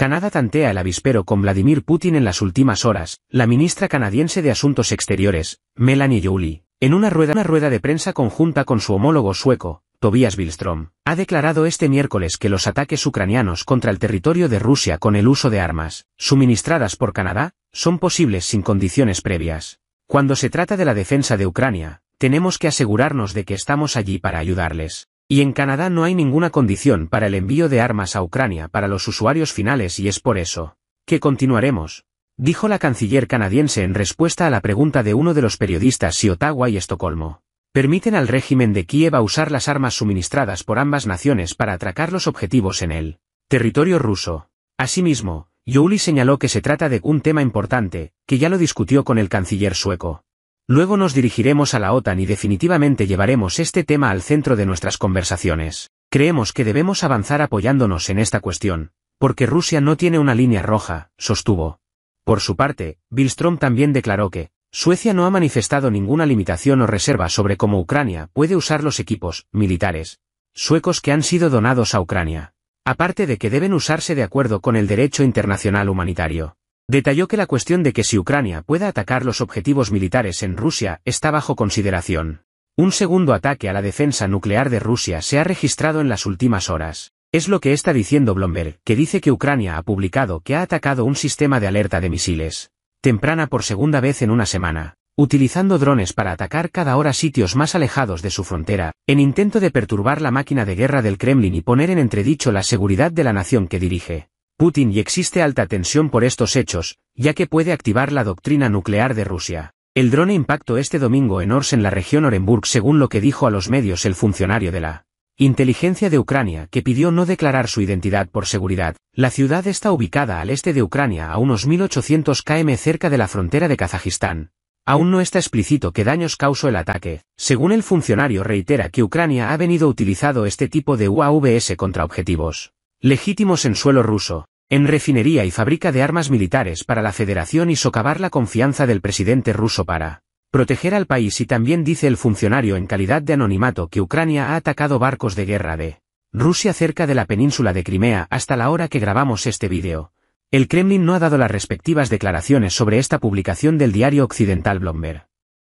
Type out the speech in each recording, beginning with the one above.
Canadá tantea el avispero con Vladimir Putin en las últimas horas, la ministra canadiense de Asuntos Exteriores, Melanie Jolie, en una rueda, una rueda de prensa conjunta con su homólogo sueco, Tobias Billström, ha declarado este miércoles que los ataques ucranianos contra el territorio de Rusia con el uso de armas, suministradas por Canadá, son posibles sin condiciones previas. Cuando se trata de la defensa de Ucrania, tenemos que asegurarnos de que estamos allí para ayudarles. Y en Canadá no hay ninguna condición para el envío de armas a Ucrania para los usuarios finales y es por eso que continuaremos, dijo la canciller canadiense en respuesta a la pregunta de uno de los periodistas si Ottawa y Estocolmo permiten al régimen de Kiev a usar las armas suministradas por ambas naciones para atracar los objetivos en el territorio ruso. Asimismo, yuli señaló que se trata de un tema importante, que ya lo discutió con el canciller sueco. Luego nos dirigiremos a la OTAN y definitivamente llevaremos este tema al centro de nuestras conversaciones. Creemos que debemos avanzar apoyándonos en esta cuestión, porque Rusia no tiene una línea roja, sostuvo. Por su parte, Billstrom también declaró que, Suecia no ha manifestado ninguna limitación o reserva sobre cómo Ucrania puede usar los equipos militares suecos que han sido donados a Ucrania, aparte de que deben usarse de acuerdo con el derecho internacional humanitario. Detalló que la cuestión de que si Ucrania pueda atacar los objetivos militares en Rusia está bajo consideración. Un segundo ataque a la defensa nuclear de Rusia se ha registrado en las últimas horas. Es lo que está diciendo Blomberg, que dice que Ucrania ha publicado que ha atacado un sistema de alerta de misiles, temprana por segunda vez en una semana, utilizando drones para atacar cada hora sitios más alejados de su frontera, en intento de perturbar la máquina de guerra del Kremlin y poner en entredicho la seguridad de la nación que dirige. Putin y existe alta tensión por estos hechos, ya que puede activar la doctrina nuclear de Rusia. El drone impactó este domingo en Ors en la región Orenburg según lo que dijo a los medios el funcionario de la Inteligencia de Ucrania que pidió no declarar su identidad por seguridad. La ciudad está ubicada al este de Ucrania a unos 1800 km cerca de la frontera de Kazajistán. Aún no está explícito qué daños causó el ataque. Según el funcionario reitera que Ucrania ha venido utilizando este tipo de UAVS contra objetivos legítimos en suelo ruso en refinería y fábrica de armas militares para la Federación y socavar la confianza del presidente ruso para proteger al país y también dice el funcionario en calidad de anonimato que Ucrania ha atacado barcos de guerra de Rusia cerca de la península de Crimea hasta la hora que grabamos este vídeo. El Kremlin no ha dado las respectivas declaraciones sobre esta publicación del diario occidental Bloomberg.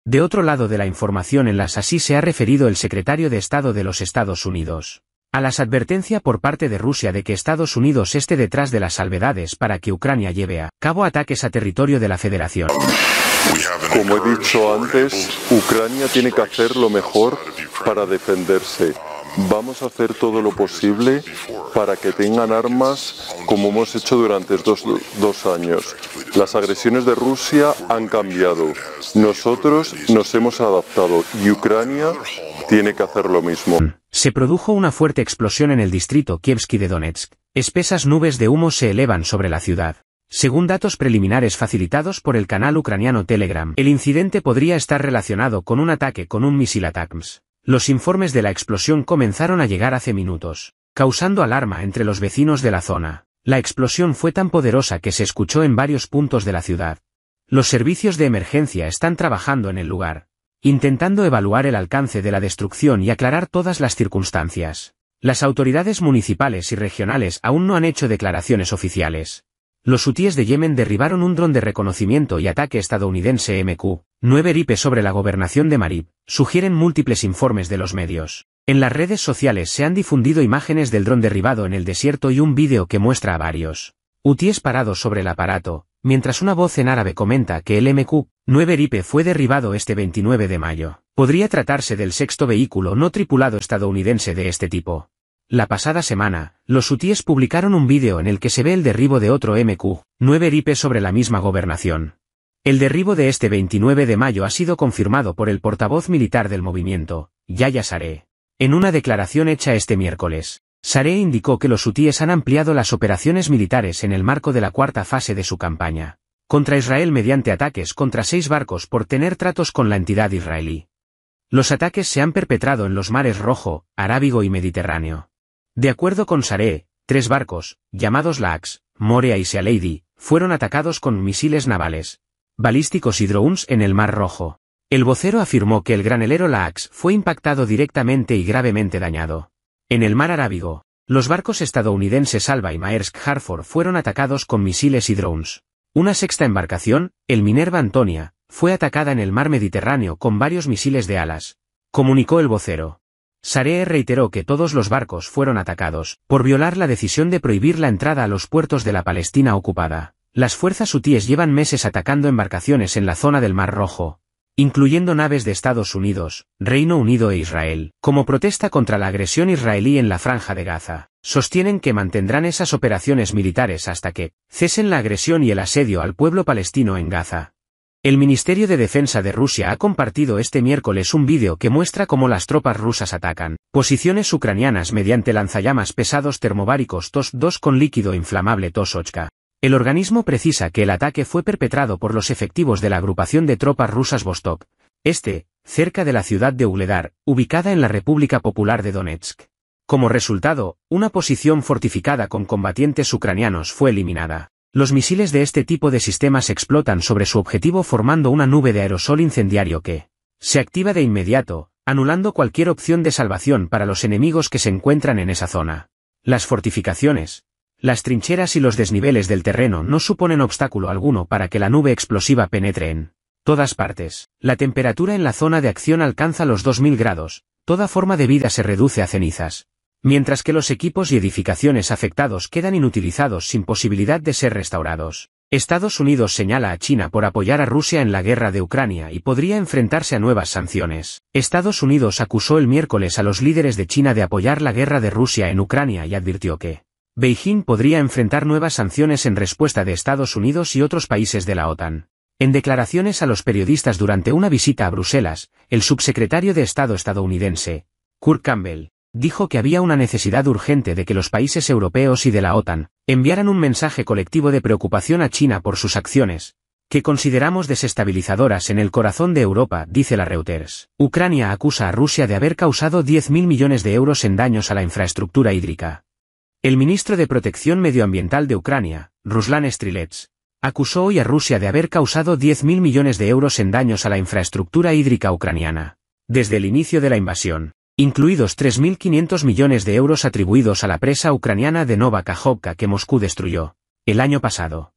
De otro lado de la información en las así se ha referido el secretario de Estado de los Estados Unidos. A las advertencia por parte de Rusia de que Estados Unidos esté detrás de las salvedades para que Ucrania lleve a cabo ataques a territorio de la Federación. Como he dicho antes, Ucrania tiene que hacer lo mejor para defenderse. Vamos a hacer todo lo posible para que tengan armas como hemos hecho durante estos dos años. Las agresiones de Rusia han cambiado. Nosotros nos hemos adaptado y Ucrania tiene que hacer lo mismo. Mm. Se produjo una fuerte explosión en el distrito Kievsky de Donetsk. Espesas nubes de humo se elevan sobre la ciudad. Según datos preliminares facilitados por el canal ucraniano Telegram, el incidente podría estar relacionado con un ataque con un misil ATACMS. Los informes de la explosión comenzaron a llegar hace minutos, causando alarma entre los vecinos de la zona. La explosión fue tan poderosa que se escuchó en varios puntos de la ciudad. Los servicios de emergencia están trabajando en el lugar intentando evaluar el alcance de la destrucción y aclarar todas las circunstancias. Las autoridades municipales y regionales aún no han hecho declaraciones oficiales. Los hutíes de Yemen derribaron un dron de reconocimiento y ataque estadounidense MQ-9 RIPE sobre la gobernación de Marib, sugieren múltiples informes de los medios. En las redes sociales se han difundido imágenes del dron derribado en el desierto y un vídeo que muestra a varios hutíes parados sobre el aparato, mientras una voz en árabe comenta que el MQ ripe fue derribado este 29 de mayo. Podría tratarse del sexto vehículo no tripulado estadounidense de este tipo. La pasada semana, los hutíes publicaron un vídeo en el que se ve el derribo de otro MQ-9 RIPE sobre la misma gobernación. El derribo de este 29 de mayo ha sido confirmado por el portavoz militar del movimiento, Yaya Saré. En una declaración hecha este miércoles, Saré indicó que los hutíes han ampliado las operaciones militares en el marco de la cuarta fase de su campaña contra Israel mediante ataques contra seis barcos por tener tratos con la entidad israelí. Los ataques se han perpetrado en los mares Rojo, Arábigo y Mediterráneo. De acuerdo con Saré, tres barcos, llamados Lax, Morea y Sealeidi, fueron atacados con misiles navales, balísticos y drones en el Mar Rojo. El vocero afirmó que el granelero Lax fue impactado directamente y gravemente dañado. En el Mar Arábigo, los barcos estadounidenses Alba y Maersk Harford fueron atacados con misiles y drones. Una sexta embarcación, el Minerva Antonia, fue atacada en el mar Mediterráneo con varios misiles de alas, comunicó el vocero. Saré reiteró que todos los barcos fueron atacados, por violar la decisión de prohibir la entrada a los puertos de la Palestina ocupada. Las fuerzas hutíes llevan meses atacando embarcaciones en la zona del Mar Rojo, incluyendo naves de Estados Unidos, Reino Unido e Israel, como protesta contra la agresión israelí en la franja de Gaza. Sostienen que mantendrán esas operaciones militares hasta que cesen la agresión y el asedio al pueblo palestino en Gaza. El Ministerio de Defensa de Rusia ha compartido este miércoles un vídeo que muestra cómo las tropas rusas atacan posiciones ucranianas mediante lanzallamas pesados termobáricos TOS-2 con líquido inflamable Tosochka. El organismo precisa que el ataque fue perpetrado por los efectivos de la agrupación de tropas rusas Vostok, este, cerca de la ciudad de Uledar, ubicada en la República Popular de Donetsk. Como resultado, una posición fortificada con combatientes ucranianos fue eliminada. Los misiles de este tipo de sistemas explotan sobre su objetivo formando una nube de aerosol incendiario que se activa de inmediato, anulando cualquier opción de salvación para los enemigos que se encuentran en esa zona. Las fortificaciones, las trincheras y los desniveles del terreno no suponen obstáculo alguno para que la nube explosiva penetre en todas partes. La temperatura en la zona de acción alcanza los 2000 grados, toda forma de vida se reduce a cenizas. Mientras que los equipos y edificaciones afectados quedan inutilizados sin posibilidad de ser restaurados. Estados Unidos señala a China por apoyar a Rusia en la guerra de Ucrania y podría enfrentarse a nuevas sanciones. Estados Unidos acusó el miércoles a los líderes de China de apoyar la guerra de Rusia en Ucrania y advirtió que Beijing podría enfrentar nuevas sanciones en respuesta de Estados Unidos y otros países de la OTAN. En declaraciones a los periodistas durante una visita a Bruselas, el subsecretario de Estado estadounidense, Kurt Campbell, dijo que había una necesidad urgente de que los países europeos y de la OTAN enviaran un mensaje colectivo de preocupación a China por sus acciones, que consideramos desestabilizadoras en el corazón de Europa, dice la Reuters. Ucrania acusa a Rusia de haber causado 10.000 millones de euros en daños a la infraestructura hídrica. El ministro de Protección Medioambiental de Ucrania, Ruslan Strilets, acusó hoy a Rusia de haber causado 10.000 millones de euros en daños a la infraestructura hídrica ucraniana, desde el inicio de la invasión, incluidos 3.500 millones de euros atribuidos a la presa ucraniana de Nova Kajovka que Moscú destruyó, el año pasado.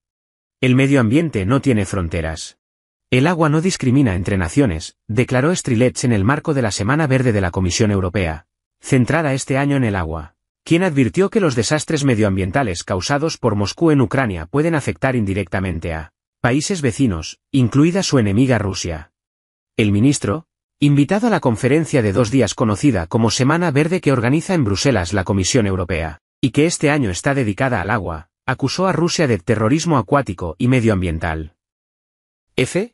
El medio ambiente no tiene fronteras. El agua no discrimina entre naciones, declaró Strilets en el marco de la Semana Verde de la Comisión Europea, centrada este año en el agua quien advirtió que los desastres medioambientales causados por Moscú en Ucrania pueden afectar indirectamente a países vecinos, incluida su enemiga Rusia. El ministro, invitado a la conferencia de dos días conocida como Semana Verde que organiza en Bruselas la Comisión Europea, y que este año está dedicada al agua, acusó a Rusia de terrorismo acuático y medioambiental. F.